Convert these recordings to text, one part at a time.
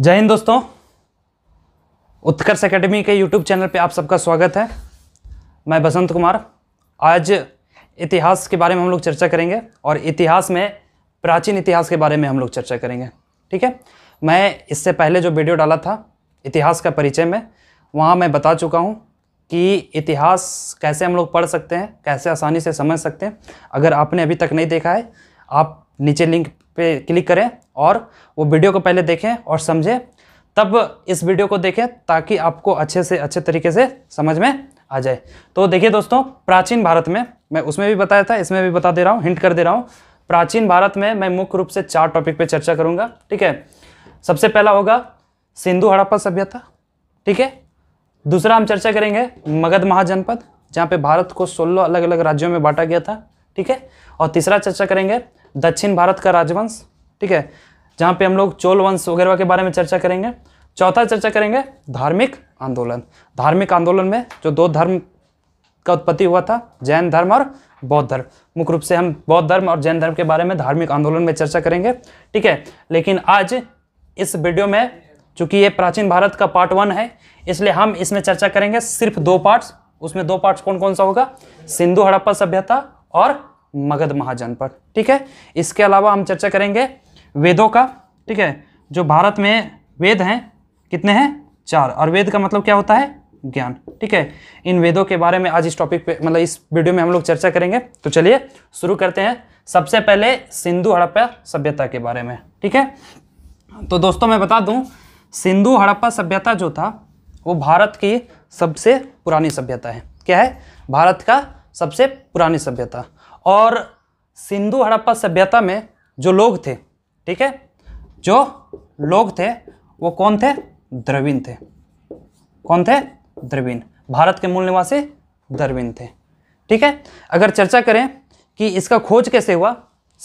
जय हिंद दोस्तों उत्कर्ष एकेडमी के यूट्यूब चैनल पे आप सबका स्वागत है मैं बसंत कुमार आज इतिहास के बारे में हम लोग चर्चा करेंगे और इतिहास में प्राचीन इतिहास के बारे में हम लोग चर्चा करेंगे ठीक है मैं इससे पहले जो वीडियो डाला था इतिहास का परिचय में वहाँ मैं बता चुका हूँ कि इतिहास कैसे हम लोग पढ़ सकते हैं कैसे आसानी से समझ सकते हैं अगर आपने अभी तक नहीं देखा है आप नीचे लिंक पे क्लिक करें और वो वीडियो को पहले देखें और समझें तब इस वीडियो को देखें ताकि आपको अच्छे से अच्छे तरीके से समझ में आ जाए तो देखिए दोस्तों प्राचीन भारत में मैं उसमें भी बताया था इसमें भी बता दे रहा हूँ हिंट कर दे रहा हूँ प्राचीन भारत में मैं मुख्य रूप से चार टॉपिक पर चर्चा करूँगा ठीक है सबसे पहला होगा सिंधु हड़प्पा सभ्यता ठीक है दूसरा हम चर्चा करेंगे मगध महाजनपद जहाँ पे भारत को सोलह अलग अलग राज्यों में बांटा गया था ठीक है और तीसरा चर्चा करेंगे दक्षिण भारत का राजवंश ठीक है जहाँ पे हम लोग चोल वंश वगैरह के बारे में चर्चा करेंगे चौथा चर्चा करेंगे धार्मिक आंदोलन धार्मिक आंदोलन में जो दो धर्म का उत्पत्ति हुआ था जैन धर्म और बौद्ध धर्म मुख्य रूप से हम बौद्ध धर्म और जैन धर्म के बारे में धार्मिक आंदोलन में चर्चा करेंगे ठीक है लेकिन आज इस वीडियो में चूंकि ये प्राचीन भारत का पार्ट वन है इसलिए हम इसमें चर्चा करेंगे सिर्फ दो पार्ट्स उसमें दो पार्ट्स कौन कौन सा होगा सिंधु हड़प्पा सभ्यता और मगध महाजन पर ठीक है इसके अलावा हम चर्चा करेंगे वेदों का ठीक है जो भारत में वेद हैं कितने हैं चार और वेद का मतलब क्या होता है ज्ञान ठीक है इन वेदों के बारे में आज इस टॉपिक पे मतलब इस वीडियो में हम लोग चर्चा करेंगे तो चलिए शुरू करते हैं सबसे पहले सिंधु हड़प्पा सभ्यता के बारे में ठीक है तो दोस्तों मैं बता दूं सिंधु हड़प्पा सभ्यता जो था वो भारत की सबसे पुरानी सभ्यता है क्या है भारत का सबसे पुरानी सभ्यता और सिंधु हड़प्पा सभ्यता में जो लोग थे ठीक है जो लोग थे वो कौन थे द्रविण थे कौन थे द्रविण भारत के मूल निवासी द्रविण थे ठीक है अगर चर्चा करें कि इसका खोज कैसे हुआ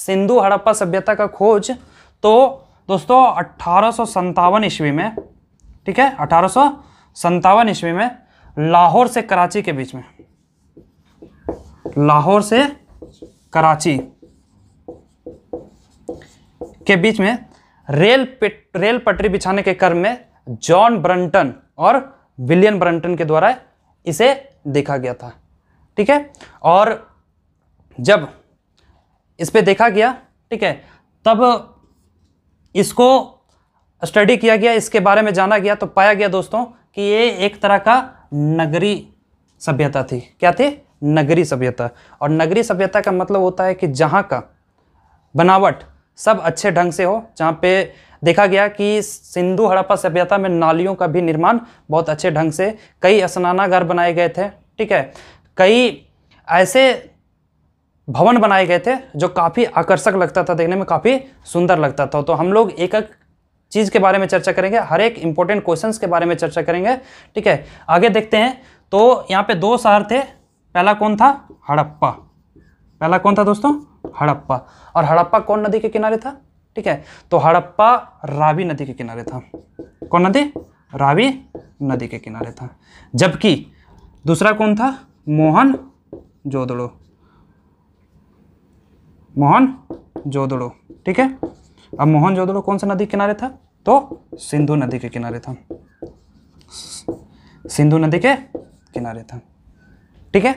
सिंधु हड़प्पा सभ्यता का खोज तो दोस्तों अट्ठारह ईस्वी में ठीक है अठारह ईस्वी में लाहौर से कराची के बीच में लाहौर से कराची के बीच में रेल रेल पटरी बिछाने के क्रम में जॉन ब्रंटन और विलियन ब्रंटन के द्वारा इसे देखा गया था ठीक है और जब इस पर देखा गया ठीक है तब इसको स्टडी किया गया इसके बारे में जाना गया तो पाया गया दोस्तों कि ये एक तरह का नगरी सभ्यता थी क्या थी नगरी सभ्यता और नगरी सभ्यता का मतलब होता है कि जहाँ का बनावट सब अच्छे ढंग से हो जहाँ पे देखा गया कि सिंधु हड़प्पा सभ्यता में नालियों का भी निर्माण बहुत अच्छे ढंग से कई स्नानागार बनाए गए थे ठीक है कई ऐसे भवन बनाए गए थे जो काफ़ी आकर्षक लगता था देखने में काफ़ी सुंदर लगता था तो हम लोग एक एक चीज़ के बारे में चर्चा करेंगे हर एक इम्पोर्टेंट क्वेश्चंस के बारे में चर्चा करेंगे ठीक है आगे देखते हैं तो यहाँ पे दो शहर थे पहला कौन था हड़प्पा पहला कौन था दोस्तों हड़प्पा और हड़प्पा कौन नदी के किनारे था ठीक है तो हड़प्पा रावी नदी के किनारे था कौन नदी रावी नदी के किनारे था जबकि दूसरा कौन था मोहन जोदड़ो मोहन जोदड़ो ठीक है अब मोहन जोदड़ो कौन सा नदी किनारे था तो सिंधु नदी के किनारे था सिंधु नदी के किनारे था ठीक है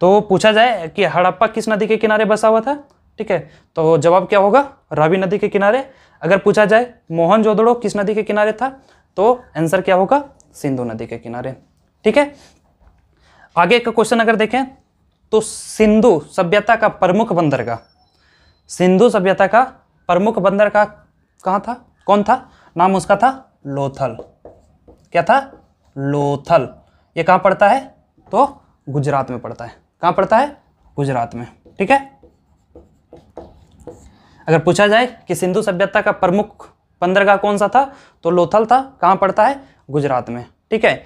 तो पूछा जाए कि हड़प्पा किस नदी के किनारे बसा हुआ था ठीक है तो जवाब क्या होगा रावी नदी के किनारे अगर पूछा जाए मोहन जोदड़ो किस नदी के किनारे था तो आंसर क्या होगा सिंधु नदी के किनारे ठीक है आगे का क्वेश्चन अगर देखें तो सिंधु सभ्यता का प्रमुख बंदरगाह सिंधु सभ्यता का प्रमुख बंदरगाह कहाँ था कौन था नाम उसका था लोथल क्या था लोथल ये कहाँ पड़ता है तो गुजरात में पड़ता है कहाँ पड़ता है गुजरात में ठीक है अगर पूछा जाए कि सिंधु सभ्यता का प्रमुख बंदरगाह कौन सा था तो लोथल था कहाँ पड़ता है गुजरात में ठीक है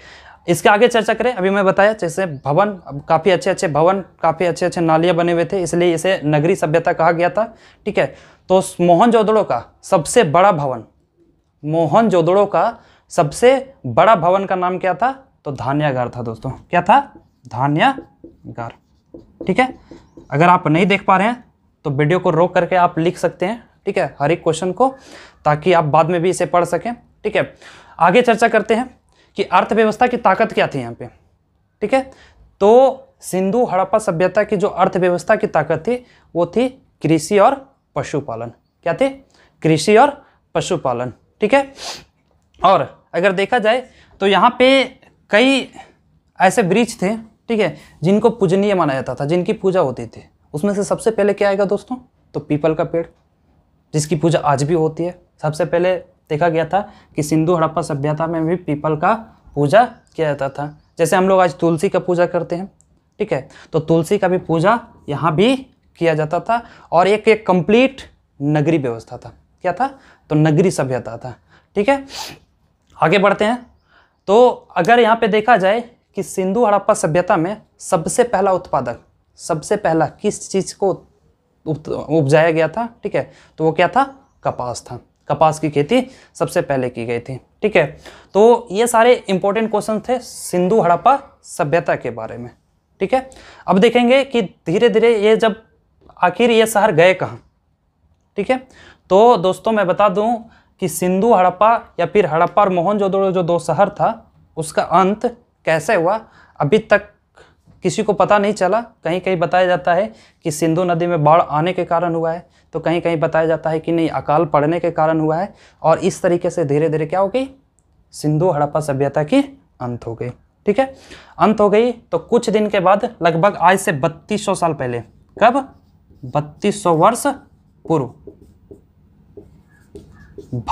इसके आगे चर्चा करें अभी मैं बताया जैसे भवन काफ़ी अच्छे अच्छे भवन काफ़ी अच्छे अच्छे नालियाँ बने हुए थे इसलिए इसे नगरी सभ्यता कहा गया था ठीक है तो मोहनजोदड़ो का सबसे बड़ा भवन मोहनजोदड़ो का सबसे बड़ा भवन का नाम क्या था तो धान्यागार था दोस्तों क्या था गार ठीक है अगर आप नहीं देख पा रहे हैं तो वीडियो को रोक करके आप लिख सकते हैं ठीक है हर एक क्वेश्चन को ताकि आप बाद में भी इसे पढ़ सकें ठीक है आगे चर्चा करते हैं कि अर्थव्यवस्था की ताकत क्या थी यहाँ पे ठीक है तो सिंधु हड़प्पा सभ्यता की जो अर्थव्यवस्था की ताकत थी वो थी कृषि और पशुपालन क्या थे कृषि और पशुपालन ठीक है और अगर देखा जाए तो यहाँ पे कई ऐसे ब्रिज थे ठीक है जिनको पूजनीय माना जाता था जिनकी पूजा होती थी उसमें से सबसे पहले क्या आएगा दोस्तों तो पीपल का पेड़ जिसकी पूजा आज भी होती है सबसे पहले देखा गया था कि सिंधु हड़प्पा सभ्यता में भी पीपल का पूजा किया जाता था जैसे हम लोग आज तुलसी का पूजा करते हैं ठीक है तो तुलसी का भी पूजा यहाँ भी किया जाता था और एक एक कंप्लीट नगरी व्यवस्था था क्या था तो नगरी सभ्यता था ठीक है आगे बढ़ते हैं तो अगर यहाँ पे देखा जाए कि सिंधु हड़प्पा सभ्यता में सबसे पहला उत्पादक सबसे पहला किस चीज़ को उपजाया गया था ठीक है तो वो क्या था कपास था कपास की खेती सबसे पहले की गई थी ठीक है तो ये सारे इंपॉर्टेंट क्वेश्चन थे सिंधु हड़प्पा सभ्यता के बारे में ठीक है अब देखेंगे कि धीरे धीरे ये जब आखिर ये शहर गए कहाँ ठीक है तो दोस्तों मैं बता दूं कि सिंधु हड़प्पा या फिर हड़प्पा और मोहन जो दो शहर था उसका अंत कैसे हुआ अभी तक किसी को पता नहीं चला कहीं कहीं बताया जाता है कि सिंधु नदी में बाढ़ आने के कारण हुआ है तो कहीं कहीं बताया जाता है कि नहीं अकाल पड़ने के कारण हुआ है और इस तरीके से धीरे धीरे क्या हो गई सिंधु हड़प्पा सभ्यता की अंत हो गई ठीक है अंत हो गई तो कुछ दिन के बाद लगभग आज से 3200 साल पहले कब बत्तीस वर्ष पूर्व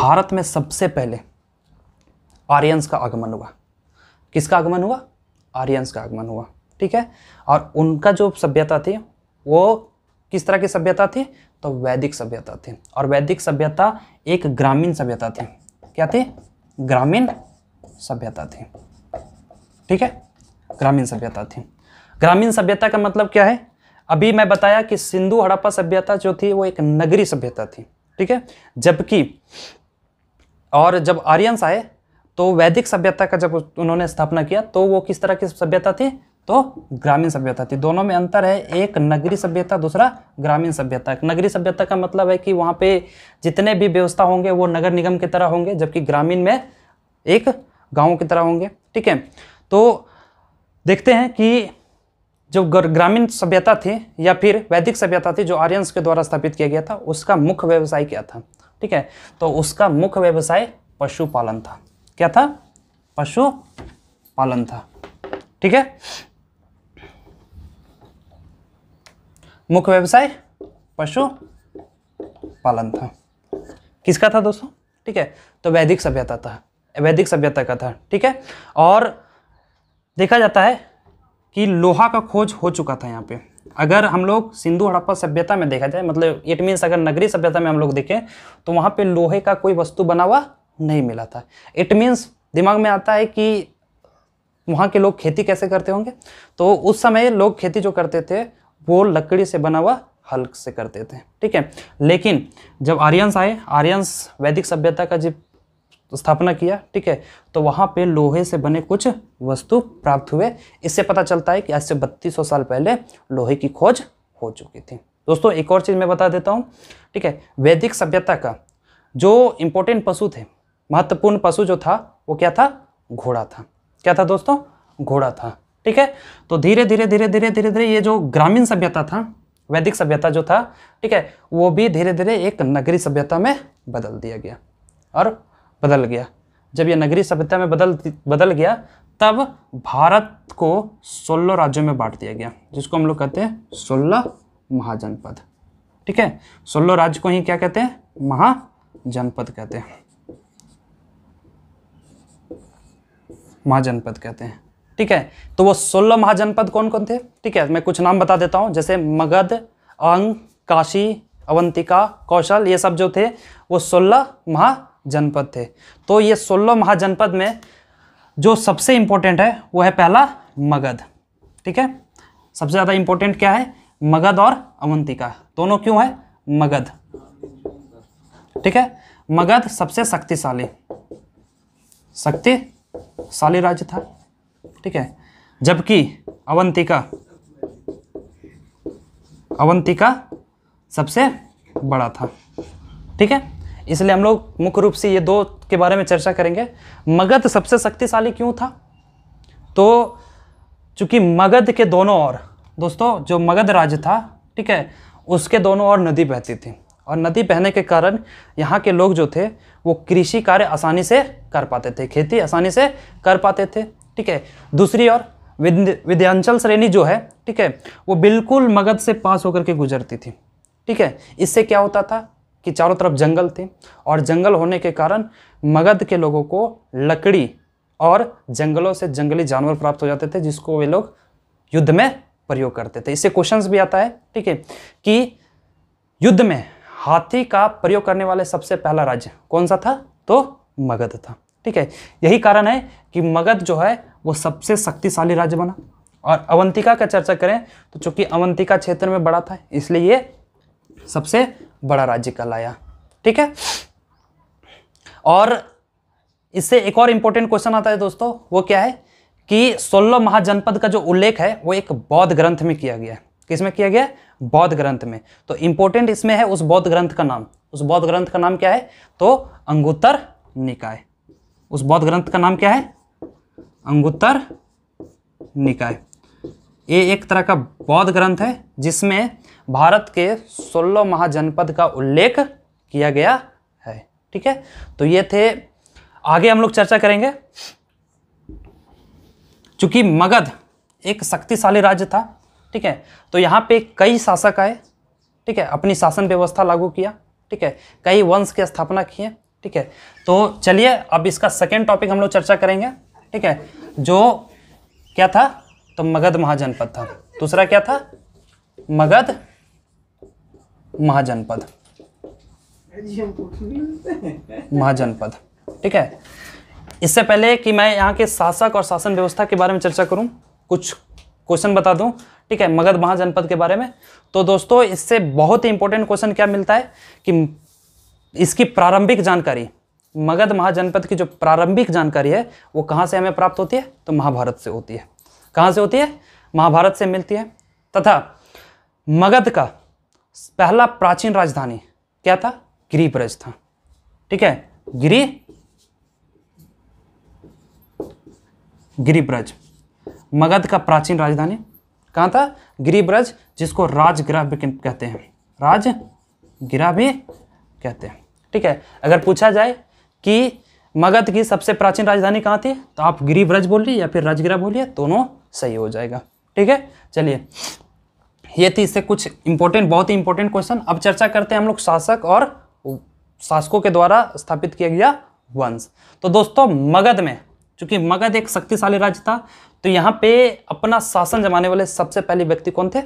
भारत में सबसे पहले आर्यंस का आगमन हुआ किसका आगमन हुआ आर्यंस का आगमन हुआ ठीक है और उनका जो सभ्यता थी वो किस तरह की सभ्यता थी तो वैदिक सभ्यता थी और वैदिक सभ्यता एक ग्रामीण सभ्यता थी क्या थी ग्रामीण सभ्यता थी ठीक है ग्रामीण सभ्यता थी ग्रामीण सभ्यता का मतलब क्या है अभी मैं बताया कि सिंधु हड़प्पा सभ्यता जो थी वो एक नगरी सभ्यता थी ठीक है जबकि और जब आर्यंस आए तो वैदिक सभ्यता का जब उन्होंने स्थापना किया तो वो किस तरह की सभ्यता थी तो ग्रामीण सभ्यता थी दोनों में अंतर है एक नगरीय सभ्यता दूसरा ग्रामीण सभ्यता नगरीय सभ्यता का मतलब है कि वहाँ पे जितने भी व्यवस्था होंगे वो नगर निगम की तरह होंगे जबकि ग्रामीण में एक गाँव की तरह होंगे ठीक है तो देखते हैं कि जो ग्रामीण सभ्यता थी या फिर वैदिक सभ्यता थी जो आर्यंस के द्वारा स्थापित किया गया था उसका मुख्य व्यवसाय क्या था ठीक है तो उसका मुख्य व्यवसाय पशुपालन था क्या था पशु पालन था ठीक है मुख्य व्यवसाय पशु पालन था किसका था दोस्तों ठीक है तो वैदिक सभ्यता था वैदिक सभ्यता का था ठीक है और देखा जाता है कि लोहा का खोज हो चुका था यहाँ पे अगर हम लोग सिंधु हड़प्पा सभ्यता में देखा जाए मतलब इट मीन्स अगर नगरी सभ्यता में हम लोग देखें तो वहाँ पे लोहे का कोई वस्तु बना हुआ नहीं मिला था इट मीन्स दिमाग में आता है कि वहाँ के लोग खेती कैसे करते होंगे तो उस समय लोग खेती जो करते थे वो लकड़ी से बना हुआ हल्क से करते थे ठीक है लेकिन जब आर्यंस आए आर्यंस वैदिक सभ्यता का जब स्थापना किया ठीक है तो वहाँ पे लोहे से बने कुछ वस्तु प्राप्त हुए इससे पता चलता है कि आज से बत्तीस साल पहले लोहे की खोज हो चुकी थी दोस्तों एक और चीज़ मैं बता देता हूँ ठीक है वैदिक सभ्यता का जो इम्पोर्टेंट पशु थे महत्वपूर्ण पशु जो था वो क्या था घोड़ा था क्या था दोस्तों घोड़ा था ठीक है तो धीरे धीरे धीरे धीरे धीरे धीरे ये जो ग्रामीण सभ्यता था वैदिक सभ्यता जो था ठीक है वो भी धीरे धीरे एक नगरीय सभ्यता में बदल दिया गया और बदल गया जब ये नगरीय सभ्यता में बदल बदल गया तब भारत को सोलह राज्यों में बांट दिया गया जिसको हम लोग कहते हैं सोलह महाजनपद ठीक है सोलह राज्य को ही क्या कहते हैं महाजनपद कहते हैं महाजनपद कहते हैं ठीक है तो वो सोलह महाजनपद कौन कौन थे ठीक है मैं कुछ नाम बता देता हूँ जैसे मगध अंग काशी अवंतिका कौशल ये सब जो थे वो सोलह महाजनपद थे तो ये सोलह महाजनपद में जो सबसे इम्पोर्टेंट है वो है पहला मगध ठीक है सबसे ज़्यादा इम्पोर्टेंट क्या है मगध और अवंतिका दोनों क्यों है मगध ठीक है मगध सबसे शक्तिशाली शक्ति साले राज्य था ठीक है जबकि अवंतिका अवंतिका सबसे बड़ा था ठीक है इसलिए हम लोग मुख्य रूप से ये दो के बारे में चर्चा करेंगे मगध सबसे शक्तिशाली क्यों था तो चूंकि मगध के दोनों ओर दोस्तों जो मगध राज्य था ठीक है उसके दोनों ओर नदी बहती थी और नदी बहने के कारण यहाँ के लोग जो थे वो कृषि कार्य आसानी से कर पाते थे खेती आसानी से कर पाते थे ठीक है दूसरी ओर विध्यांचल श्रेणी जो है ठीक है वो बिल्कुल मगध से पास होकर के गुजरती थी ठीक है इससे क्या होता था कि चारों तरफ जंगल थे और जंगल होने के कारण मगध के लोगों को लकड़ी और जंगलों से जंगली जानवर प्राप्त हो जाते थे जिसको वे लोग युद्ध में प्रयोग करते थे इससे क्वेश्चंस भी आता है ठीक है कि युद्ध में हाथी का प्रयोग करने वाले सबसे पहला राज्य कौन सा था तो मगध था ठीक है यही कारण है कि मगध जो है वो सबसे शक्तिशाली राज्य बना और अवंतिका का चर्चा करें तो चूंकि अवंतिका क्षेत्र में बड़ा था इसलिए ये सबसे बड़ा राज्य कहलाया ठीक है और इससे एक और इंपॉर्टेंट क्वेश्चन आता है दोस्तों वो क्या है कि सोलह महाजनपद का जो उल्लेख है वो एक बौद्ध ग्रंथ में किया गया है किसमें किया गया बौद्ध ग्रंथ में तो इम्पोर्टेंट इसमें है उस बौद्ध ग्रंथ का नाम उस बौद्ध ग्रंथ का नाम क्या है तो अंगुत्तर निकाय उस बौद्ध ग्रंथ का नाम क्या है अंगुत्तर निकाय ये एक तरह का बौद्ध ग्रंथ है जिसमें भारत के सोलह महाजनपद का उल्लेख किया गया है ठीक है तो ये थे आगे हम लोग चर्चा करेंगे चूंकि मगध एक शक्तिशाली राज्य था ठीक है तो यहाँ पे कई शासक आए ठीक है अपनी शासन व्यवस्था लागू किया ठीक है कई वंश की स्थापना किए ठीक है तो चलिए अब इसका सेकेंड टॉपिक हम लोग चर्चा करेंगे ठीक है जो क्या था तो मगध महाजनपद था दूसरा क्या था मगध महाजनपद महाजनपद ठीक है इससे पहले कि मैं यहाँ के शासक और शासन व्यवस्था के बारे में चर्चा करूँ कुछ क्वेश्चन बता दूँ ठीक है मगध महाजनपद के बारे में तो दोस्तों इससे बहुत ही इंपॉर्टेंट क्वेश्चन क्या मिलता है कि इसकी प्रारंभिक जानकारी मगध महाजनपद की जो प्रारंभिक जानकारी है वो कहाँ से हमें प्राप्त होती है तो महाभारत से होती है कहाँ से होती है महाभारत से मिलती है तथा मगध का पहला प्राचीन राजधानी क्या था गिरिप्रज था ठीक है गिरी गिरिप्रज मगध का प्राचीन राजधानी कहाँ था गिरिब्रज जिसको राजगृह भी कहते हैं राजगृह भी कहते हैं ठीक है अगर पूछा जाए कि मगध की सबसे प्राचीन राजधानी कहाँ थी तो आप गिरिब्रज बोलिए या फिर राजगृह बोलिए दोनों सही हो जाएगा ठीक है चलिए ये थी इससे कुछ इंपॉर्टेंट बहुत ही इंपॉर्टेंट क्वेश्चन अब चर्चा करते हैं हम लोग शासक और शासकों के द्वारा स्थापित किया गया वंश तो दोस्तों मगध में चूंकि मगध एक शक्तिशाली राज्य था तो यहाँ पे अपना शासन जमाने वाले सबसे पहले व्यक्ति कौन थे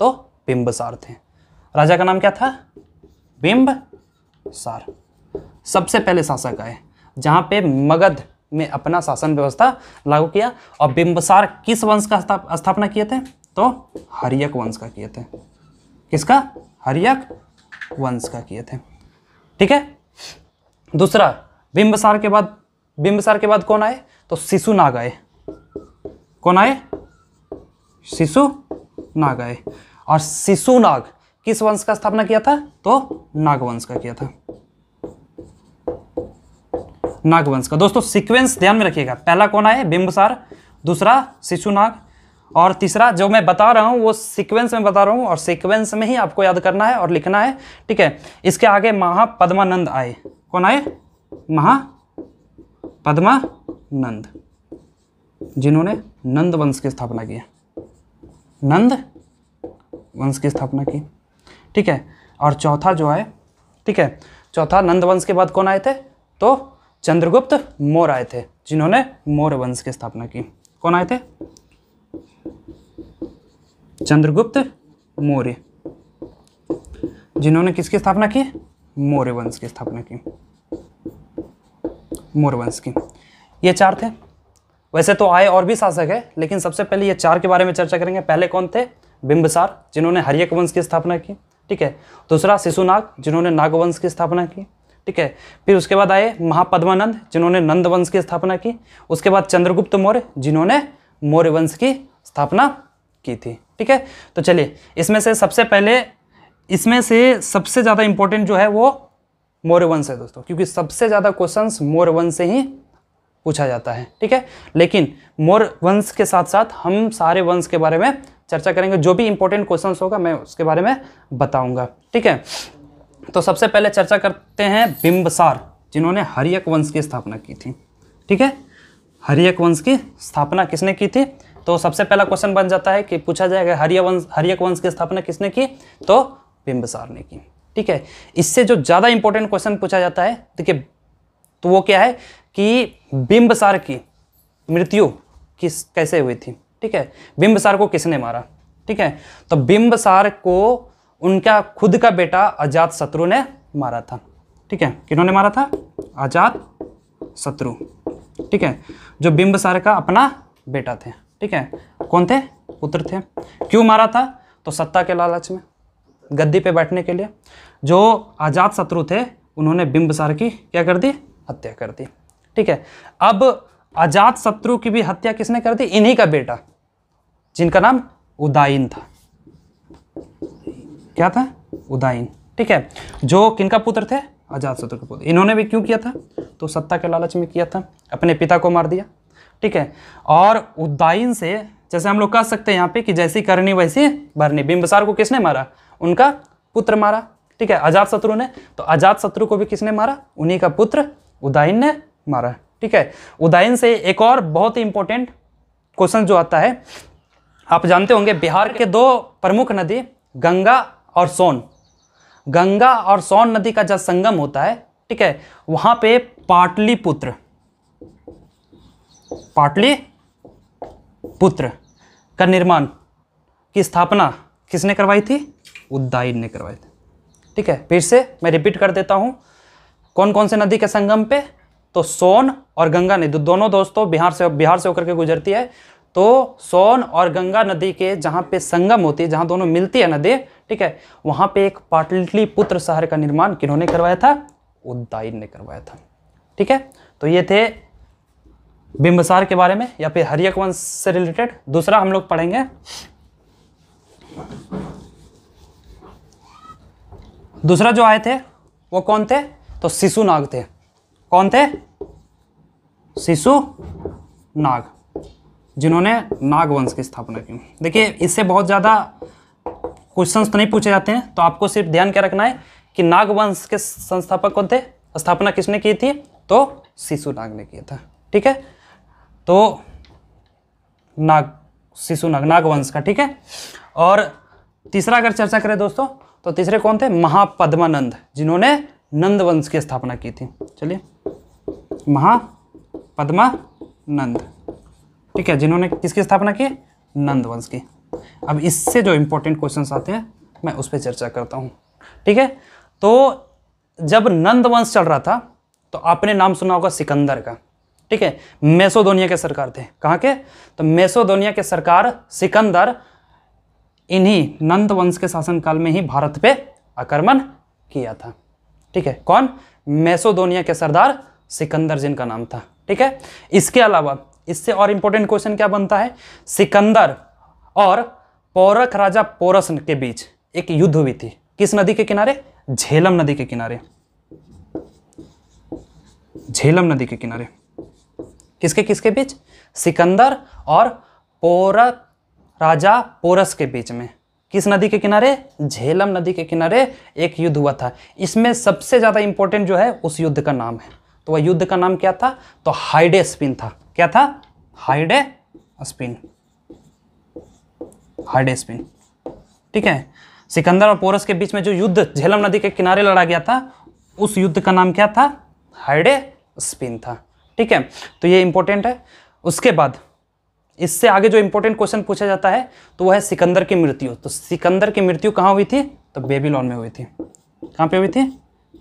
तो बिंबसार थे राजा का नाम क्या था बिंबसार सबसे पहले शासक आए जहाँ पे मगध में अपना शासन व्यवस्था लागू किया और बिंबसार किस वंश का स्थापना किए थे तो हरियक वंश का किए थे किसका हरियक वंश का किए थे ठीक है दूसरा बिंबसार के बाद बिंबसार के बाद कौन आए तो शिशुनाग आए कौन आए शिशु नाग आए और शिशु नाग किस वंश का स्थापना किया था तो नाग वंश का किया था नाग वंश का दोस्तों सीक्वेंस ध्यान में रखिएगा पहला कौन आए बिंबसार दूसरा शिशु नाग और तीसरा जो मैं बता रहा हूँ वो सीक्वेंस में बता रहा हूँ और सीक्वेंस में ही आपको याद करना है और लिखना है ठीक है इसके आगे महापद्मानंद आए कौन आए महा पद्मानंद जिन्होंने नंद वंश की स्थापना की नंद वंश की स्थापना की ठीक है और चौथा जो है ठीक है चौथा नंद वंश के बाद कौन आए थे तो चंद्रगुप्त मौर्य आए थे जिन्होंने मौर्य वंश की स्थापना की कौन आए थे चंद्रगुप्त मौर्य जिन्होंने किसकी स्थापना की मौर्य वंश की स्थापना की मौर्य वंश की ये चार थे वैसे तो आए और भी शासक है लेकिन सबसे पहले ये चार के बारे में चर्चा करेंगे पहले कौन थे बिंबसार जिन्होंने हरियक वंश की स्थापना की ठीक है दूसरा शिशुनाग जिन्होंने नागवंश की स्थापना की ठीक है फिर उसके बाद आए महापद्मानंद जिन्होंने नंद वंश की स्थापना की उसके बाद चंद्रगुप्त मौर्य जिन्होंने मौर्य वंश की स्थापना की थी ठीक है तो चलिए इसमें से सबसे पहले इसमें से सबसे ज़्यादा इंपॉर्टेंट जो है वो मौर्य वंश है दोस्तों क्योंकि सबसे ज़्यादा क्वेश्चंस मौर्य वंश से ही पूछा जाता है ठीक है लेकिन मोर वंश के साथ साथ हम सारे वंश के बारे में चर्चा करेंगे जो भी इंपॉर्टेंट क्वेश्चन होगा मैं उसके बारे में बताऊंगा ठीक है तो सबसे पहले चर्चा करते हैं बिंबसार जिन्होंने हरियक वंश की स्थापना की थी ठीक है हरियक वंश की स्थापना किसने की थी तो सबसे पहला क्वेश्चन बन जाता है कि पूछा जाएगा हरिय वंश हरियक वंश की स्थापना किसने की तो बिंबसार ने की ठीक है इससे जो ज़्यादा इंपॉर्टेंट क्वेश्चन पूछा जाता है देखिए तो वो क्या है कि बिंबसार की मृत्यु किस कैसे हुई थी ठीक है बिंबसार को किसने मारा ठीक है तो बिंबसार को उनका खुद का बेटा अजात शत्रु ने मारा था ठीक है किन्होंने मारा था अजात शत्रु ठीक है जो बिंबसार का अपना बेटा थे ठीक है कौन थे पुत्र थे क्यों मारा था तो सत्ता के लालच में गद्दी पे बैठने के लिए जो आज़ाद शत्रु थे उन्होंने बिंबसार की क्या कर दी हत्या कर दी ठीक है अब अजात शत्रु की भी हत्या किसने कर दी इन्हीं का बेटा जिनका नाम उदाइन था क्या था उदाइन ठीक है जो किनका पुत्र थे अजात शत्रु के पुत्र इन्होंने भी क्यों किया था तो सत्ता के लालच में किया था अपने पिता को मार दिया ठीक है और उदाइन से जैसे हम लोग कह सकते हैं यहाँ पे कि जैसी करनी वैसी भरनी बिंबसार को किसने मारा उनका पुत्र मारा ठीक है अजात शत्रु ने तो अजात शत्रु को भी किसने मारा उन्हीं का पुत्र उदाइन ने मारा है ठीक है उदयन से एक और बहुत ही इंपॉर्टेंट क्वेश्चन जो आता है आप जानते होंगे बिहार के दो प्रमुख नदी गंगा और सोन गंगा और सोन नदी का जब संगम होता है ठीक है वहां पे पाटलिपुत्र पाटली पुत्र का निर्माण की स्थापना किसने करवाई थी उदयन ने करवाई थी ठीक है फिर से मैं रिपीट कर देता हूँ कौन कौन से नदी के संगम पे तो सोन और गंगा नदी दोनों दोस्तों बिहार से बिहार से होकर के गुजरती है तो सोन और गंगा नदी के जहाँ पे संगम होती है जहाँ दोनों मिलती है नदी ठीक है वहाँ पे एक पाटलिपुत्र शहर का निर्माण किन्होंने करवाया था उद्दाइन ने करवाया था ठीक है तो ये थे बिंबसार के बारे में या फिर हरियक वंश से रिलेटेड दूसरा हम लोग पढ़ेंगे दूसरा जो आए थे वो कौन थे तो शिशुनाग थे कौन थे शिशु नाग जिन्होंने नागवंश की स्थापना की देखिए इससे बहुत ज़्यादा क्वेश्चंस तो नहीं पूछे जाते हैं तो आपको सिर्फ ध्यान क्या रखना है कि नागवंश के संस्थापक कौन थे स्थापना किसने की थी तो शिशु नाग ने किया था ठीक है तो नाग शिशु नाग नागवंश का ठीक है और तीसरा अगर चर्चा करें दोस्तों तो तीसरे कौन थे महापद्मानंद जिन्होंने नंद वंश की स्थापना की थी चलिए महा पद्मा नंद ठीक है जिन्होंने किसकी स्थापना की नंद वंश की अब इससे जो इम्पोर्टेंट क्वेश्चन आते हैं मैं उस पर चर्चा करता हूँ ठीक है तो जब नंद वंश चल रहा था तो आपने नाम सुना होगा सिकंदर का ठीक है मेसोदोनिया के सरकार थे कहाँ के तो मेसोदोनिया के सरकार सिकंदर इन्हीं नंद वंश के शासनकाल में ही भारत पे आक्रमण किया था ठीक है कौन मेसोदोनिया के सरदार सिकंदर जिनका नाम था ठीक है इसके अलावा इससे और इंपॉर्टेंट क्वेश्चन क्या बनता है सिकंदर और पौरख राजा पोरस के बीच एक युद्ध हुई थी किस नदी के किनारे झेलम नदी के किनारे झेलम नदी के किनारे किसके किसके बीच सिकंदर और पोरक राजा पोरस के बीच में किस नदी के किनारे झेलम नदी के किनारे एक युद्ध हुआ था इसमें सबसे ज़्यादा इंपॉर्टेंट जो है उस युद्ध का नाम है तो वह युद्ध का नाम क्या था तो हाइडे स्पिन था क्या था हाइडे स्पिन हाइडे स्पिन ठीक है सिकंदर और पोरस के बीच में जो युद्ध झेलम नदी के किनारे लड़ा गया था उस युद्ध का नाम क्या था हाइडे स्पिन था ठीक है तो ये इंपॉर्टेंट है उसके बाद इससे आगे जो इंपॉर्टेंट क्वेश्चन पूछा जाता है तो वह है सिकंदर की मृत्यु तो सिकंदर की मृत्यु कहाँ हुई थी तो बेबीलोन में हुई थी कहाँ पे हुई थी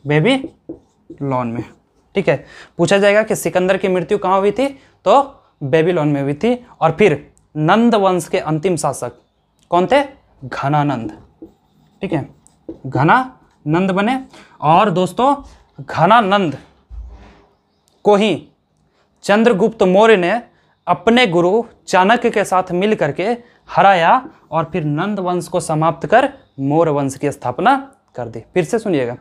बेबी लॉन में ठीक है पूछा जाएगा कि सिकंदर की मृत्यु कहाँ हुई थी तो बेबीलोन में हुई थी और फिर नंद वंश के अंतिम शासक कौन थे घनानंद ठीक है घना नंद बने और दोस्तों घनानंद को ही चंद्रगुप्त मौर्य ने अपने गुरु चाणक्य के साथ मिल करके हराया और फिर नंद वंश को समाप्त कर मौर्य वंश की स्थापना कर दी फिर से सुनिएगा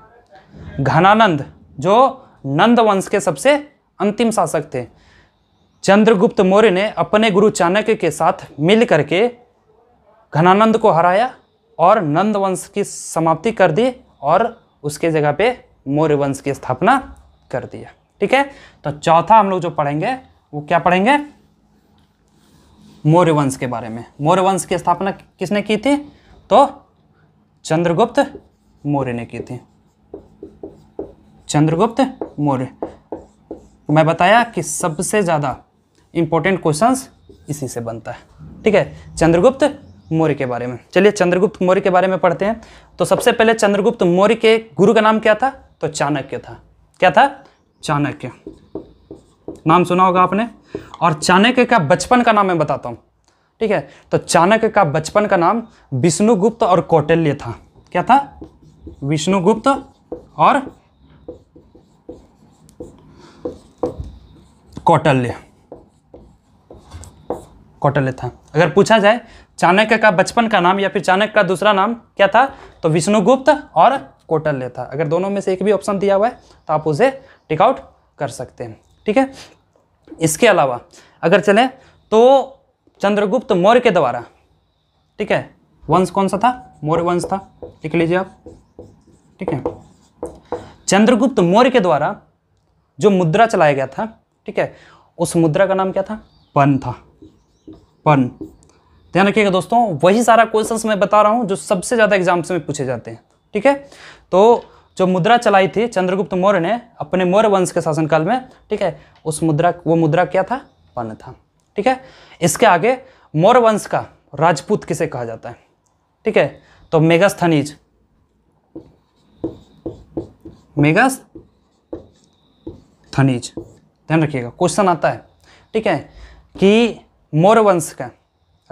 घनानंद जो नंद वंश के सबसे अंतिम शासक थे चंद्रगुप्त मौर्य ने अपने गुरु चाणक्य के साथ मिल करके घनानंद को हराया और नंद वंश की समाप्ति कर दी और उसके जगह पे मौर्य वंश की स्थापना कर दिया ठीक है तो चौथा हम लोग जो पढ़ेंगे वो क्या पढ़ेंगे मौर्य वंश के बारे में मौर्य वंश की स्थापना किसने की थी तो चंद्रगुप्त मौर्य ने की थी चंद्रगुप्त मौर्य तो मैं बताया कि सबसे ज़्यादा इंपॉर्टेंट क्वेश्चंस इसी से बनता है ठीक है चंद्रगुप्त मौर्य के बारे में चलिए चंद्रगुप्त मौर्य के बारे में पढ़ते हैं तो सबसे पहले चंद्रगुप्त मौर्य के गुरु का नाम क्या था तो चाणक्य था क्या था चाणक्य नाम सुना होगा आपने और चाणक्य का बचपन का नाम मैं बताता हूँ ठीक है तो चाणक्य का बचपन का नाम विष्णुगुप्त और कौटल्य था क्या था विष्णुगुप्त और कौटल्य कौटल्य था अगर पूछा जाए चाणक्य का बचपन का नाम या फिर चाणक्य का दूसरा नाम क्या था तो विष्णुगुप्त और कौटल्य था अगर दोनों में से एक भी ऑप्शन दिया हुआ है तो आप उसे टिकआउट कर सकते हैं ठीक है इसके अलावा अगर चलें तो चंद्रगुप्त मौर्य के द्वारा ठीक है वंश कौन सा था मौर्य वंश था लिख लीजिए आप ठीक है चंद्रगुप्त मौर्य के द्वारा जो मुद्रा चलाया गया था ठीक है उस मुद्रा का नाम क्या था पन था पन ध्यान रखिएगा दोस्तों वही सारा क्वेश्चन मैं बता रहा हूँ जो सबसे ज़्यादा एग्जाम्स में पूछे जाते हैं ठीक है तो जो मुद्रा चलाई थी चंद्रगुप्त मौर्य ने अपने मौर्य वंश के शासनकाल में ठीक है उस मुद्रा वो मुद्रा क्या था पन था ठीक है इसके आगे मौर्य वंश का राजपूत किसे कहा जाता है ठीक है तो मेगास्थनीज मेगास्थनीज ध्यान रखिएगा क्वेश्चन आता है ठीक है कि मौर्य वंश का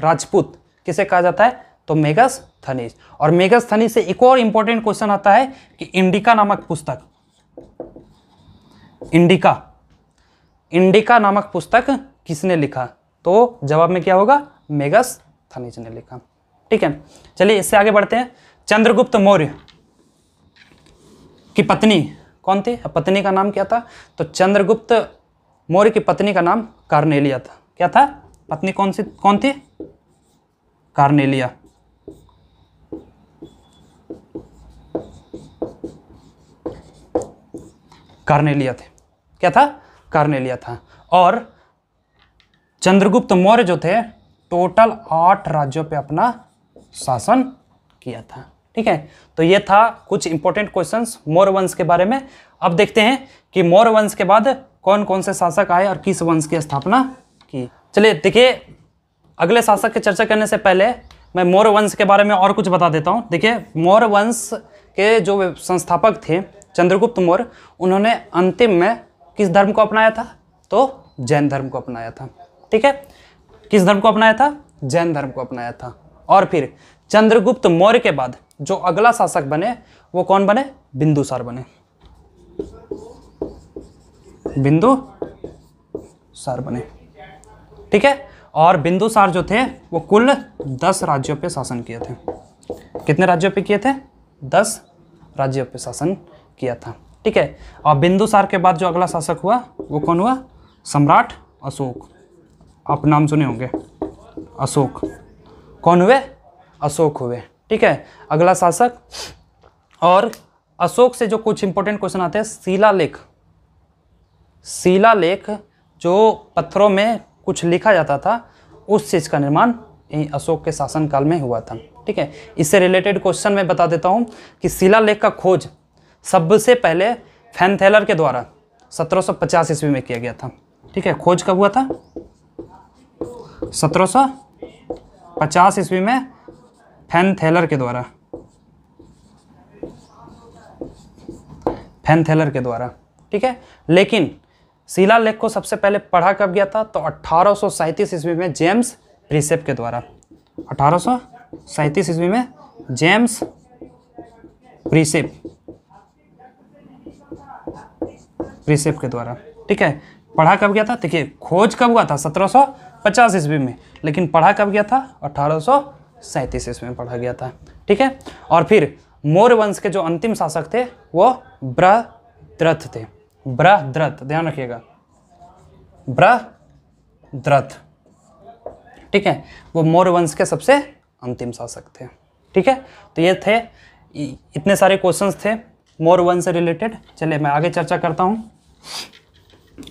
राजपूत किसे कहा जाता है तो मेगस थनीज और मेगस थनीज से एक और इंपॉर्टेंट क्वेश्चन आता है कि इंडिका नामक पुस्तक इंडिका इंडिका नामक पुस्तक किसने लिखा तो जवाब में क्या होगा मेगस थनीज ने लिखा ठीक है चलिए इससे आगे बढ़ते हैं चंद्रगुप्त मौर्य की पत्नी कौन थी पत्नी का नाम क्या था तो चंद्रगुप्त मौर्य की पत्नी का नाम कार्नेलिया था क्या था पत्नी कौन सी कौन थी कार्नेलिया कार्नेलिया थे क्या था कार्नेलिया था और चंद्रगुप्त मौर्य जो थे टोटल आठ राज्यों पे अपना शासन किया था ठीक है तो ये था कुछ इंपॉर्टेंट क्वेश्चंस मौर्य वंश के बारे में अब देखते हैं कि मौर्य वंश के बाद कौन कौन से शासक आए और किस वंश की स्थापना की चलिए देखिए अगले शासक की चर्चा करने से पहले मैं मौर्य वंश के बारे में और कुछ बता देता हूँ देखिए मौर्य वंश के जो संस्थापक थे चंद्रगुप्त मौर्य उन्होंने अंतिम में किस धर्म को अपनाया था तो जैन धर्म को अपनाया था ठीक है किस धर्म को अपनाया था जैन धर्म को अपनाया था और फिर चंद्रगुप्त मौर्य के बाद जो अगला शासक बने वो कौन बने बिंदुसार बने बिंदु सार बने ठीक है और बिंदु सार जो थे वो कुल दस राज्यों पे शासन किए थे कितने राज्यों पे किए थे दस राज्यों पे शासन किया था ठीक है और बिंदु सार के बाद जो अगला शासक हुआ वो कौन हुआ सम्राट अशोक आप नाम सुने होंगे अशोक कौन हुए अशोक हुए ठीक है अगला शासक और अशोक से जो कुछ इंपॉर्टेंट क्वेश्चन आते हैं लेख शिला लेख जो पत्थरों में कुछ लिखा जाता था उस चीज़ का निर्माण अशोक के शासनकाल में हुआ था ठीक है इससे रिलेटेड क्वेश्चन मैं बता देता हूँ कि शिला लेख का खोज सबसे पहले फैनथेलर के द्वारा 1750 ईस्वी में किया गया था ठीक है खोज कब हुआ था 1750 ईस्वी में फैनथेलर के द्वारा फैनथेलर के द्वारा ठीक है लेकिन शिला लेख को सबसे पहले पढ़ा कब गया था तो अठारह ईस्वी में जेम्स प्रिसेप के द्वारा अठारह ईस्वी में जेम्स प्रिसेप प्रिसेप के द्वारा ठीक है पढ़ा कब गया था देखिए खोज कब हुआ था 1750 ईस्वी में लेकिन पढ़ा कब गया था अठारह ईस्वी में पढ़ा गया था ठीक है और फिर मौर्य वंश के जो अंतिम शासक थे वो ब्रद्रथ थे ब्रह्द्रथ ध्यान रखिएगा ब्रह्द्रथ ठीक है वो मौर्य वंश के सबसे अंतिम शासक थे ठीक है तो ये थे इतने सारे क्वेश्चंस थे मौर्य वंश से रिलेटेड चलिए मैं आगे चर्चा करता हूँ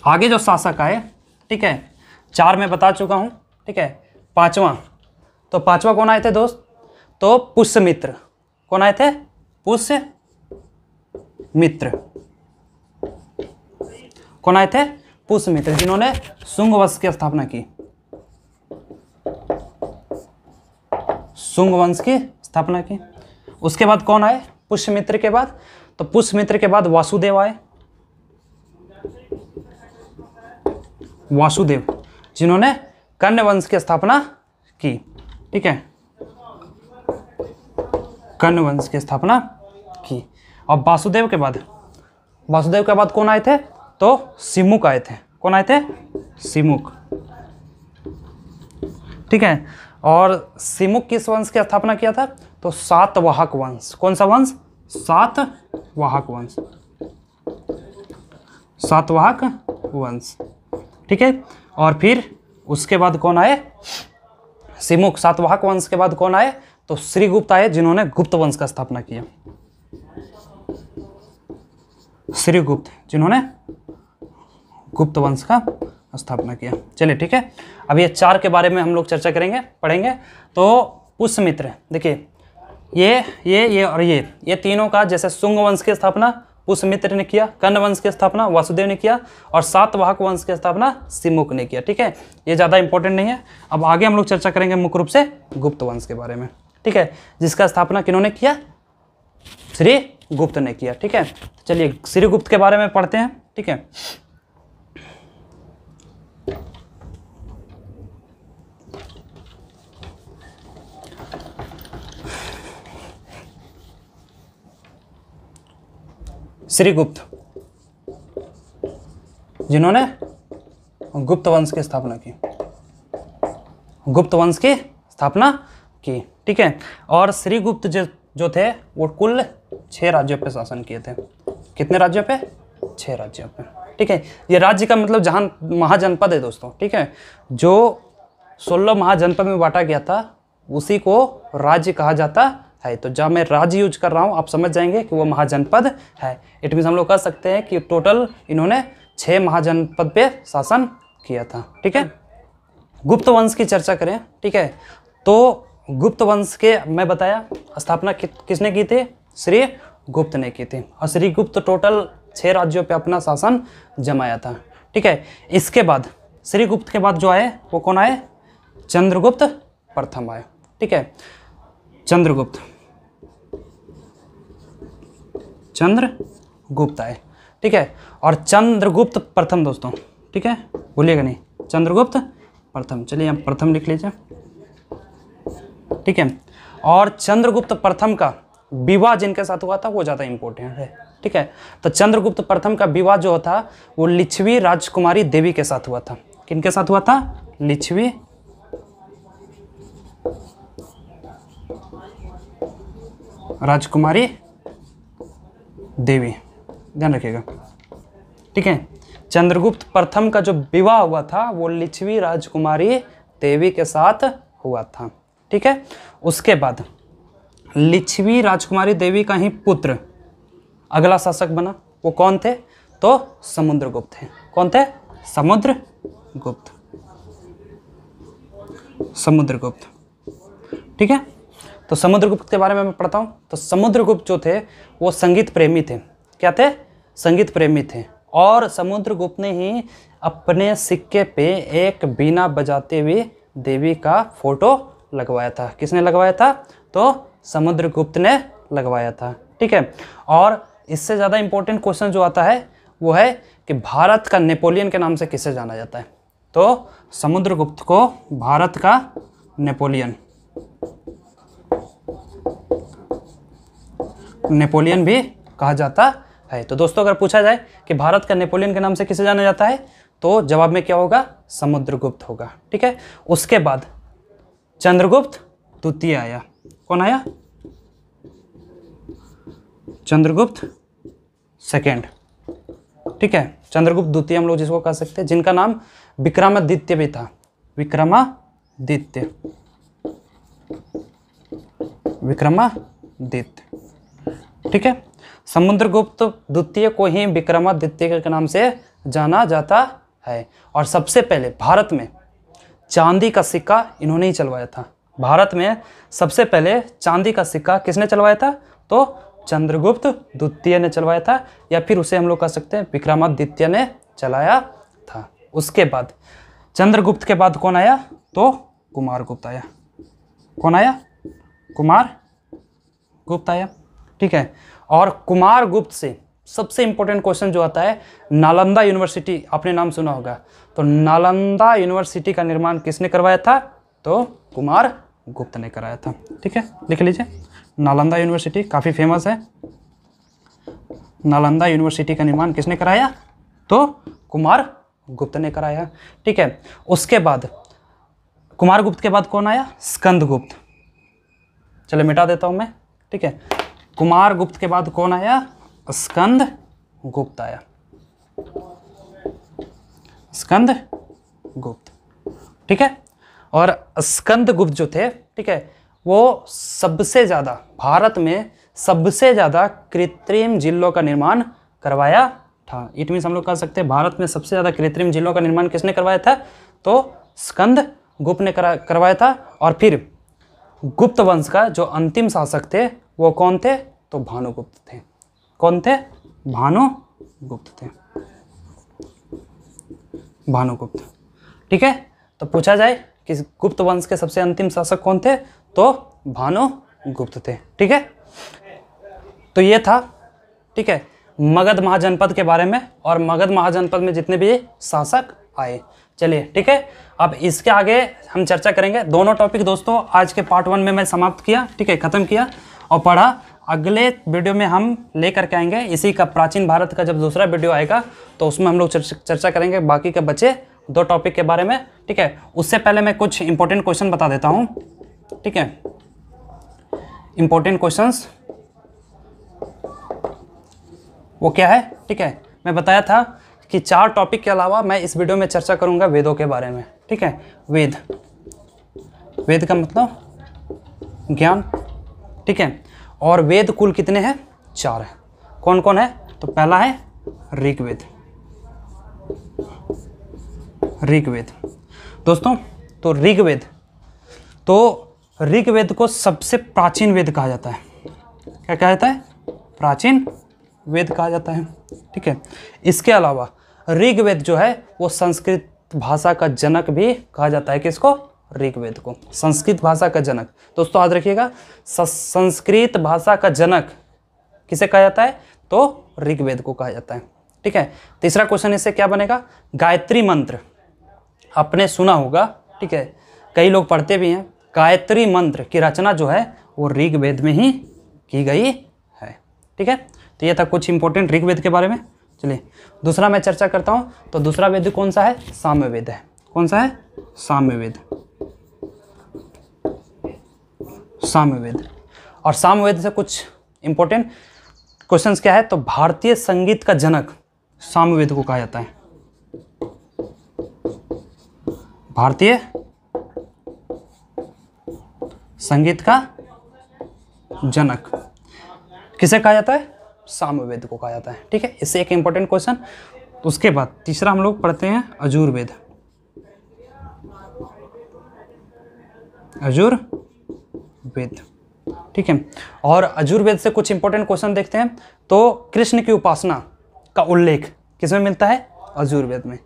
आगे जो शासक आए ठीक है चार में बता चुका हूँ ठीक है पाँचवा तो पाँचवा कौन आए थे दोस्त तो पुष्य मित्र कौन आए थे पुष्य मित्र कौन आए थे पुष्यमित्र जिन्होंने शुंग वंश की स्थापना की शुंग वंश की स्थापना की उसके बाद कौन आए पुष्यमित्र के बाद तो पुष्यमित्र के बाद वासुदेव आए वासुदेव जिन्होंने कर्ण वंश की स्थापना की ठीक है कर्ण वंश की स्थापना की और वासुदेव के बाद वासुदेव के बाद कौन आए थे तो सिमुक आए थे कौन आए थे सिमुक ठीक है और सिमुक किस वंश की स्थापना किया था तो सातवाहक वंश कौन सा वंश सातवाहक वंश सातवाहक वंश ठीक है और फिर उसके बाद कौन आए सिमुक सातवाहक वंश के बाद कौन आए तो श्रीगुप्त आए जिन्होंने गुप्त वंश का स्थापना किया श्रीगुप्त जिन्होंने गुप्त वंश का स्थापना किया चलिए ठीक है अब ये चार के बारे में हम लोग चर्चा करेंगे पढ़ेंगे तो पुष्यमित्र देखिए ये ये ये और ये ये तीनों का जैसे शुंग वंश की स्थापना पुष्यमित्र ने किया कर्ण वंश की स्थापना वासुदेव ने किया और सातवाहक वंश की स्थापना सिमुख ने किया ठीक है ये ज़्यादा इंपॉर्टेंट नहीं है अब आगे हम लोग चर्चा करेंगे मुख्य रूप से गुप्त वंश के बारे में ठीक है जिसका स्थापना किन्होंने किया श्री गुप्त ने किया ठीक है चलिए श्री गुप्त के बारे में पढ़ते हैं ठीक है श्रीगुप्त जिन्होंने गुप्त वंश की स्थापना की गुप्त वंश की स्थापना की ठीक है और श्रीगुप्त जो जो थे वो कुल छह राज्यों पर शासन किए थे कितने राज्यों पे छह राज्यों पे ठीक है ये राज्य का मतलब जहां महाजनपद है दोस्तों ठीक है जो सोलह महाजनपद में बांटा गया था उसी को राज्य कहा जाता है तो जब मैं राज्य यूज कर रहा हूँ आप समझ जाएंगे कि वो महाजनपद है इट मीन्स हम लोग कह सकते हैं कि टोटल इन्होंने छः महाजनपद पे शासन किया था ठीक है गुप्त वंश की चर्चा करें ठीक है तो गुप्त वंश के मैं बताया स्थापना कि, किसने की थी श्री गुप्त ने की थी और श्री गुप्त टोटल छः राज्यों पर अपना शासन जमाया था ठीक है इसके बाद श्रीगुप्त के बाद जो आए वो कौन आए चंद्रगुप्त प्रथम आए ठीक है चंद्रगुप्त चंद्रगुप्त आए ठीक है और चंद्रगुप्त प्रथम दोस्तों ठीक है भूलिएगा नहीं चंद्रगुप्त प्रथम चलिए हम प्रथम लिख लीजिए ठीक है और चंद्रगुप्त प्रथम का विवाह जिनके साथ हुआ था वो ज़्यादा इंपॉर्टेंट है ठीक है तो चंद्रगुप्त प्रथम का विवाह जो था वो लिच्छवी राजकुमारी देवी के साथ हुआ था किनके साथ हुआ था लिच्छवी राजकुमारी देवी ध्यान रखिएगा ठीक है चंद्रगुप्त प्रथम का जो विवाह हुआ था वो लिच्छवी राजकुमारी देवी के साथ हुआ था ठीक है उसके बाद लिच्छवी राजकुमारी देवी का ही पुत्र अगला शासक बना वो कौन थे तो समुद्रगुप्त थे कौन थे समुद्र गुप्त समुद्रगुप्त ठीक है तो समुद्रगुप्त के बारे में मैं पढ़ता हूँ तो समुद्रगुप्त जो थे वो संगीत प्रेमी थे क्या थे संगीत प्रेमी थे और समुद्रगुप्त ने ही अपने सिक्के पे एक बीना बजाते हुए देवी का फोटो लगवाया था किसने लगवाया था तो समुद्रगुप्त ने लगवाया था ठीक है और इससे ज़्यादा इम्पोर्टेंट क्वेश्चन जो आता है वो है कि भारत का नेपोलियन के नाम से किसे जाना जाता है तो समुद्रगुप्त को भारत का नेपोलियन नेपोलियन भी कहा जाता है तो दोस्तों अगर पूछा जाए कि भारत का नेपोलियन के नाम से किसे जाना जाता है तो जवाब में क्या होगा समुद्रगुप्त होगा ठीक है उसके बाद चंद्रगुप्त द्वितीय आया कौन आया चंद्रगुप्त सेकेंड ठीक है चंद्रगुप्त द्वितीय हम लोग जिसको कह सकते हैं जिनका नाम विक्रमादित्य भी था विक्रमादित्य विक्रमादित्य ठीक है समुद्रगुप्त द्वितीय को ही विक्रमादित्य के नाम से जाना जाता है और सबसे पहले भारत में चांदी का सिक्का इन्होंने ही चलवाया था भारत में सबसे पहले चांदी का सिक्का किसने चलवाया था तो चंद्रगुप्त द्वितीय ने चलवाया था या फिर उसे हम लोग कह सकते हैं विक्रमादित्य ने चलाया था उसके बाद चंद्रगुप्त के बाद कौन आया तो कुमार गुप्त आया कौन आया कुमार गुप्त आया ठीक है और कुमार गुप्त से सबसे इंपॉर्टेंट क्वेश्चन जो आता है नालंदा यूनिवर्सिटी आपने नाम सुना होगा तो नालंदा यूनिवर्सिटी का निर्माण किसने करवाया था तो कुमार गुप्त ने कराया था ठीक है लिख लीजिए नालंदा यूनिवर्सिटी काफ़ी फेमस है नालंदा यूनिवर्सिटी का निर्माण किसने कराया तो कुमार गुप्त ने कराया ठीक है उसके बाद कुमार गुप्त के बाद कौन आया स्कंद गुप्त चले मिटा देता हूँ मैं ठीक है कुमार गुप्त के बाद कौन आया स्कंद गुप्त आया स्कंद गुप्त ठीक है और स्कंद गुप्त जो थे ठीक है वो सबसे ज़्यादा भारत में सबसे ज़्यादा कृत्रिम जिलों का निर्माण करवाया था इट मीन हम लोग कह सकते हैं भारत में सबसे ज़्यादा कृत्रिम जिलों का निर्माण किसने करवाया था तो स्कंद गुप्त ने करा करवाया था और फिर गुप्त वंश का जो अंतिम शासक थे वो कौन थे तो भानुगुप्त थे कौन थे भानुगुप्त थे भानुगुप्त ठीक है तो पूछा जाए कि गुप्त वंश के सबसे अंतिम शासक कौन थे तो भानुगुप्त थे ठीक है तो ये था ठीक है मगध महाजनपद के बारे में और मगध महाजनपद में जितने भी शासक आए चलिए ठीक है अब इसके आगे हम चर्चा करेंगे दोनों टॉपिक दोस्तों आज के पार्ट वन में मैं समाप्त किया ठीक है ख़त्म किया और पढ़ा अगले वीडियो में हम ले करके आएंगे इसी का प्राचीन भारत का जब दूसरा वीडियो आएगा तो उसमें हम लोग चर्चा करेंगे बाकी के बच्चे दो टॉपिक के बारे में ठीक है उससे पहले मैं कुछ इंपॉर्टेंट क्वेश्चन बता देता हूँ ठीक है इंपॉर्टेंट क्वेश्चंस वो क्या है ठीक है मैं बताया था कि चार टॉपिक के अलावा मैं इस वीडियो में चर्चा करूंगा वेदों के बारे में ठीक है वेद वेद का मतलब ज्ञान ठीक है और वेद कुल कितने हैं चार है कौन कौन है तो पहला है ऋग्वेद ऋग्वेद दोस्तों तो ऋग्वेद तो ऋग्वेद को सबसे प्राचीन वेद कहा जाता है क्या कहा जाता है प्राचीन वेद कहा जाता है ठीक है इसके अलावा ऋग्वेद जो है वो संस्कृत भाषा का जनक भी कहा जाता है किसको ऋग्वेद को संस्कृत भाषा का जनक दोस्तों याद रखिएगा संस्कृत भाषा का जनक किसे कहा जाता है तो ऋग्वेद को कहा जाता है ठीक है तीसरा क्वेश्चन इससे क्या बनेगा गायत्री मंत्र आपने सुना होगा ठीक है कई लोग पढ़ते भी हैं गायत्री मंत्र की रचना जो है वो ऋग्वेद में ही की गई है ठीक है तो ये था कुछ इंपॉर्टेंट ऋग्वेद के बारे में चलिए दूसरा मैं चर्चा करता हूँ तो दूसरा वेद कौन सा है साम्यवेद है कौन सा है साम्यवेद साम्यवेद और साम्यवेद से कुछ इंपॉर्टेंट क्वेश्चन क्या है तो भारतीय संगीत का जनक साम्यवेद को कहा जाता है भारतीय संगीत का जनक किसे कहा जाता है सामवेद को कहा जाता है ठीक है इससे एक इंपॉर्टेंट क्वेश्चन उसके बाद तीसरा हम लोग पढ़ते हैं अजूर वेद अजूर यजुर्वेद ठीक है और यजुर्वेद से कुछ इंपॉर्टेंट क्वेश्चन देखते हैं तो कृष्ण की उपासना का उल्लेख किस में मिलता है यजुर्वेद में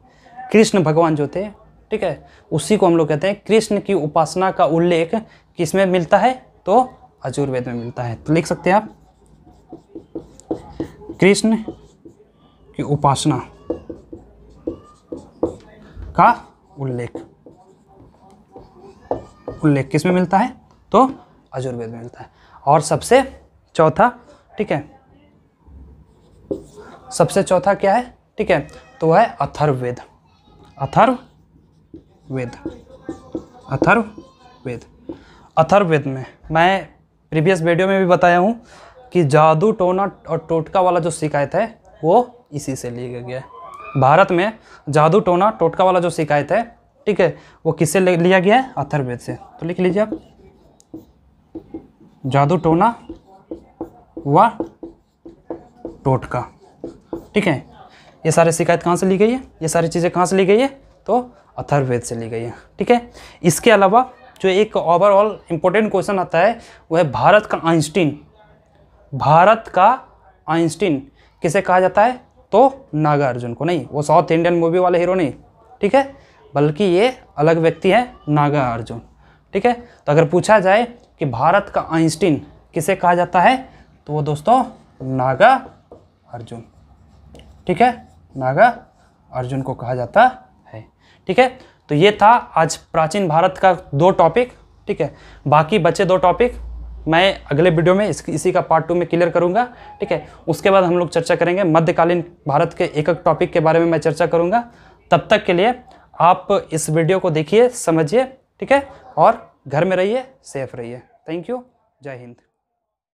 कृष्ण भगवान जो थे ठीक है उसी को हम लोग कहते हैं कृष्ण की उपासना का उल्लेख किस में मिलता है तो अजुर्वेद में मिलता है तो लिख सकते हैं आप कृष्ण की उपासना का उल्लेख उल्लेख किस में मिलता है तो आयुर्वेद में मिलता है और सबसे चौथा ठीक है सबसे चौथा क्या है ठीक है तो है अथर्ववेद अथर्ववेद अथर्ववेद अथर्ववेद में मैं प्रीवियस वीडियो में भी बताया हूँ कि जादू टोना और टोटका वाला जो शिकायत है वो इसी से लिया गया है भारत में जादू टोना टोटका वाला जो शिकायत है ठीक है वो किससे लिया गया है अथर्ववेद से तो लिख लीजिए आप जादू टोना व टोटका ठीक है ये सारे शिकायत कहाँ से ली गई है ये सारी चीज़ें कहाँ से ली गई है तो अथर्वेद से ली गई है ठीक है इसके अलावा जो एक ओवरऑल इम्पोर्टेंट क्वेश्चन आता है वो है भारत का आइंस्टीन भारत का आइंस्टीन किसे कहा जाता है तो नागार्जुन को नहीं वो साउथ इंडियन मूवी वाले हीरो नहीं ठीक है बल्कि ये अलग व्यक्ति है नागार्जुन ठीक है तो अगर पूछा जाए कि भारत का आइंस्टीन किसे कहा जाता है तो वो दोस्तों नागा अर्जुन ठीक है नागा अर्जुन को कहा जाता है ठीक है तो ये था आज प्राचीन भारत का दो टॉपिक ठीक है बाकी बचे दो टॉपिक मैं अगले वीडियो में इस, इसी का पार्ट टू में क्लियर करूंगा ठीक है उसके बाद हम लोग चर्चा करेंगे मध्यकालीन भारत के एक एक टॉपिक के बारे में मैं चर्चा करूंगा तब तक के लिए आप इस वीडियो को देखिए समझिए ठीक है और घर में रहिए सेफ रहिए Thank you. Jai Hind.